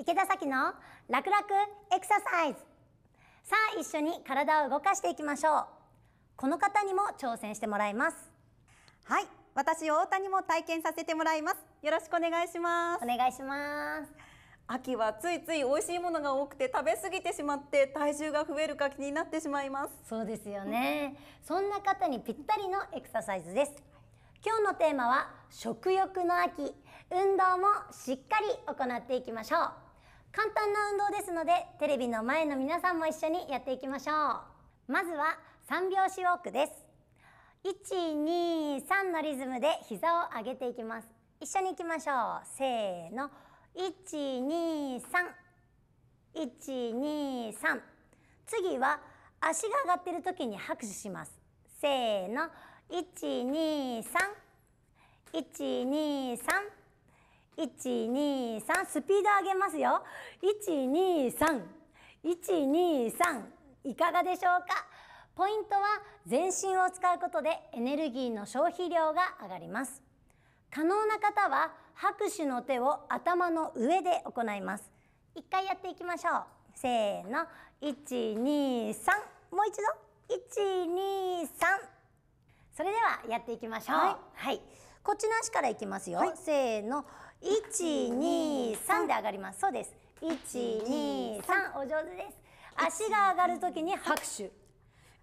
池田咲のラクラクエクササイズさあ一緒に体を動かしていきましょうこの方にも挑戦してもらいますはい私大谷も体験させてもらいますよろしくお願いしますお願いします秋はついつい美味しいものが多くて食べ過ぎてしまって体重が増えるか気になってしまいますそうですよね、そんな方にぴったりのエクササイズです今日のテーマは食欲の秋運動もしっかり行っていきましょう簡単な運動ですのでテレビの前の皆さんも一緒にやっていきましょうまずは3拍子ウォークです123のリズムで膝を上げていきます一緒にいきましょうせーの123123次は足が上がっている時に拍手しますせーの123 123 123スピード上げますよ123123いかがでしょうかポイントは全身を使うことでエネルギーの消費量が上がります可能な方は拍手の手を頭の上で行います一回やっていきましょうせーの123もう一度123それではやっていきましょう、はい、はいこっちの足からいきますよ、はい、せーの一二三で上がりますそうです一二三お上手です足が上がるときに拍手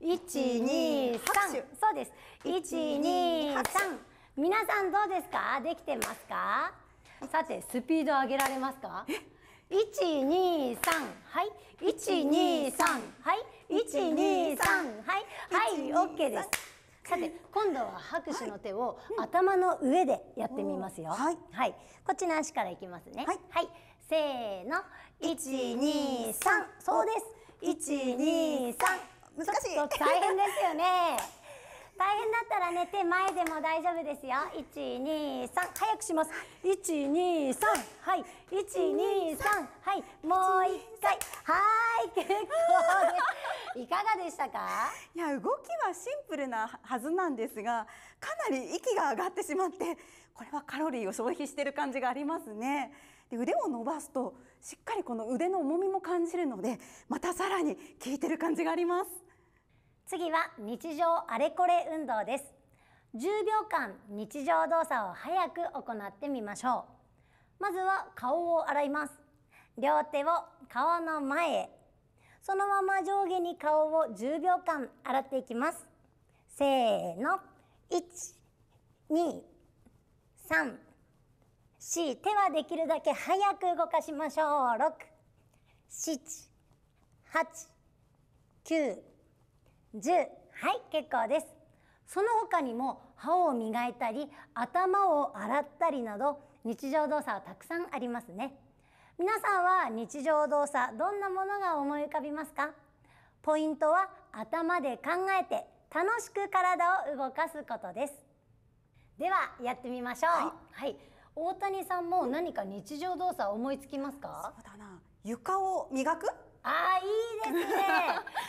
一二三そうです一二三皆さんどうですかできてますかさてスピード上げられますか一二三はい一二三はい一二三はいはいオッケーですさて今度は拍手の手を頭の上でやってみますよ、はい、はい、こっちの足からいきますねはい、はい、せーの一二三、そうです一二三、難しい大変ですよね 大変だったらね手前でも大丈夫ですよ一二三、早くします一二三、はい一二三、はいもう一回はい結構ですいかがでしたかいや動きはシンプルなはずなんですがかなり息が上がってしまってこれはカロリーを消費してる感じがありますねで腕を伸ばすとしっかりこの腕の重みも感じるのでまたさらに効いてる感じがあります次は日常あれこれ運動です10秒間日常動作を早く行ってみましょうまずは顔を洗います両手を顔の前へそのまま上下に顔を10秒間洗っていきますせーの123手はできるだけ早く動かしましょう67890はい結構ですその他にも歯を磨いたり頭を洗ったりなど日常動作はたくさんありますね。皆さんは日常動作どんなものが思い浮かびますかポイントは頭で考えて楽しく体を動かすことですではやってみましょう、はい、はい、大谷さんも何か日常動作思いつきますかそうだな床を磨くああいいです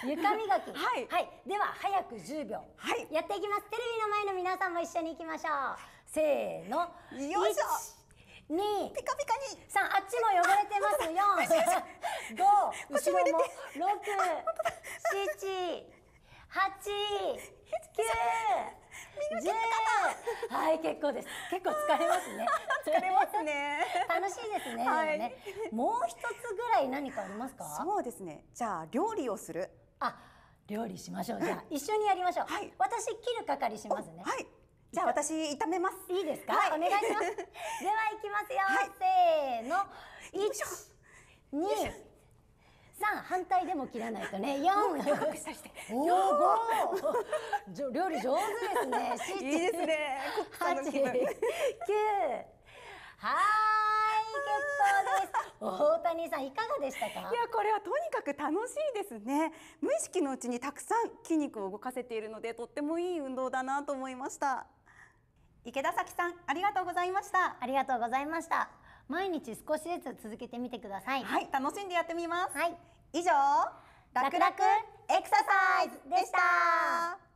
ね 床磨き、はい、はい、では早く10秒、はい、やっていきますテレビの前の皆さんも一緒に行きましょうせーのよいしょ二、ピカピカに三、あっちも汚れてますよ。五、後ろも六、七、八、九、十はい結構です結構疲れますね疲れますね楽しいですね、はい、ねもう一つぐらい何かありますかそうですねじゃあ料理をするあ料理しましょうじゃあ一緒にやりましょう、はい、私切る係しますねはいじゃあ私炒めます。いいですか、はい、お願いします。ではいきますよ、はい、せーの。1、2、3、反対でも切らないとね。4、おお、料理上手ですね。いいですね。8、9、はい結構です。大谷さんいかがでしたかいやこれはとにかく楽しいですね無意識のうちにたくさん筋肉を動かせているのでとってもいい運動だなと思いました池田咲さんありがとうございましたありがとうございました毎日少しずつ続けてみてくださいはい楽しんでやってみますはい以上楽々エクササイズでした